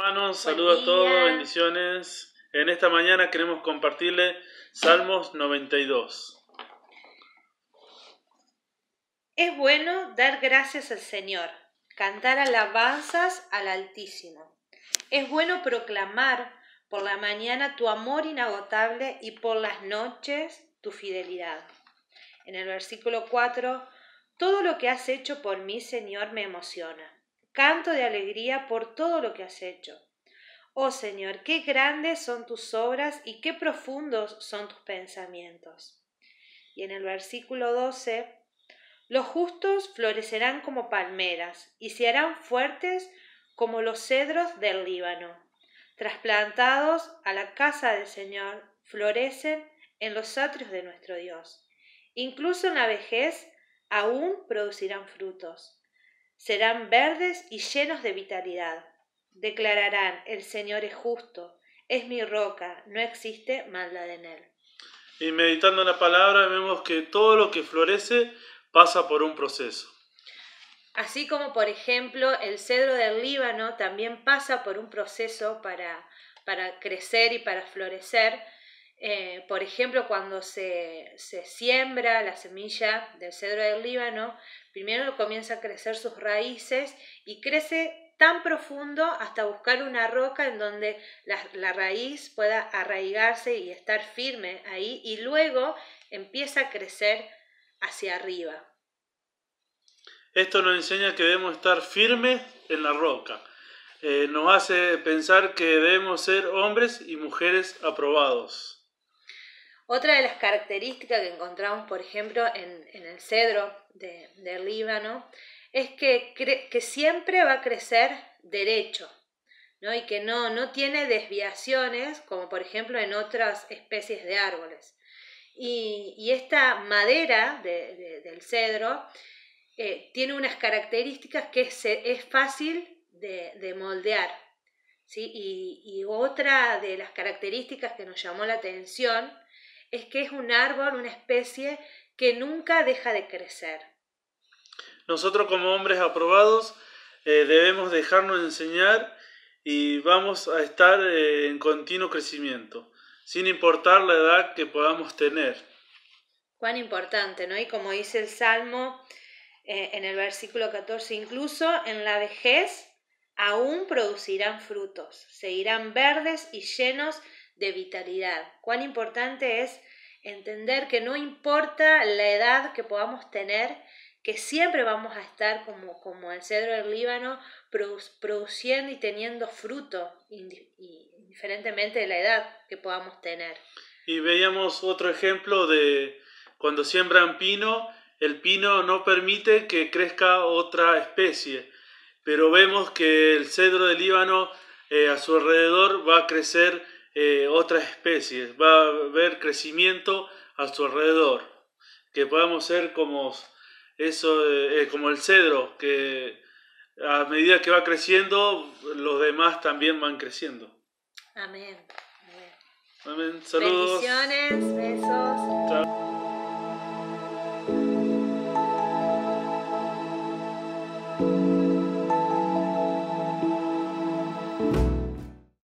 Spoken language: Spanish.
Hermanos, saludos a todos, bendiciones. En esta mañana queremos compartirle Salmos 92. Es bueno dar gracias al Señor, cantar alabanzas al Altísimo. Es bueno proclamar por la mañana tu amor inagotable y por las noches tu fidelidad. En el versículo 4, todo lo que has hecho por mí, Señor, me emociona canto de alegría por todo lo que has hecho. Oh Señor, qué grandes son tus obras y qué profundos son tus pensamientos. Y en el versículo 12, los justos florecerán como palmeras y se harán fuertes como los cedros del Líbano. Trasplantados a la casa del Señor, florecen en los atrios de nuestro Dios. Incluso en la vejez aún producirán frutos Serán verdes y llenos de vitalidad. Declararán, el Señor es justo, es mi roca, no existe maldad en él. Y meditando la palabra vemos que todo lo que florece pasa por un proceso. Así como por ejemplo el cedro del Líbano también pasa por un proceso para crecer y para florecer, eh, por ejemplo, cuando se, siembra la semilla del cedro del Líbano, primero comienza a crecer sus raíces y crece tan profundo hasta buscar una roca en donde la, raíz pueda arraigarse y estar firme ahí y luego empieza a crecer hacia arriba. Esto nos enseña que debemos estar firmes en la roca. Eh, nos hace pensar que debemos ser hombres y mujeres aprobados. Otra de las características que encontramos, por ejemplo, en, el cedro de, del Líbano, es que, siempre va a crecer derecho, ¿no? Y que no, no tiene desviaciones, como por ejemplo en otras especies de árboles. Y, esta madera del cedro eh, tiene unas características que es fácil de, moldear. y, otra de las características que nos llamó la atención es que es un árbol, una especie que nunca deja de crecer. Nosotros como hombres aprobados eh, debemos dejarnos enseñar y vamos a estar eh, en continuo crecimiento, sin importar la edad que podamos tener. Cuán importante, ¿no? Y como dice el Salmo eh, en el versículo 14, incluso en la vejez aún producirán frutos, seguirán verdes y llenos de vitalidad. Cuán importante es entender que no importa la edad que podamos tener, que siempre vamos a estar como, como el cedro del Líbano produciendo y teniendo fruto, indiferentemente de la edad que podamos tener. Y veíamos otro ejemplo de cuando siembran pino, el pino no permite que crezca otra especie, pero vemos que el cedro del Líbano eh, a su alrededor va a crecer eh, otras especies, va a haber crecimiento a su alrededor, que podamos ser como, eso, eh, como el cedro, que a medida que va creciendo, los demás también van creciendo. Amén. Amén. Saludos. Bendiciones, besos.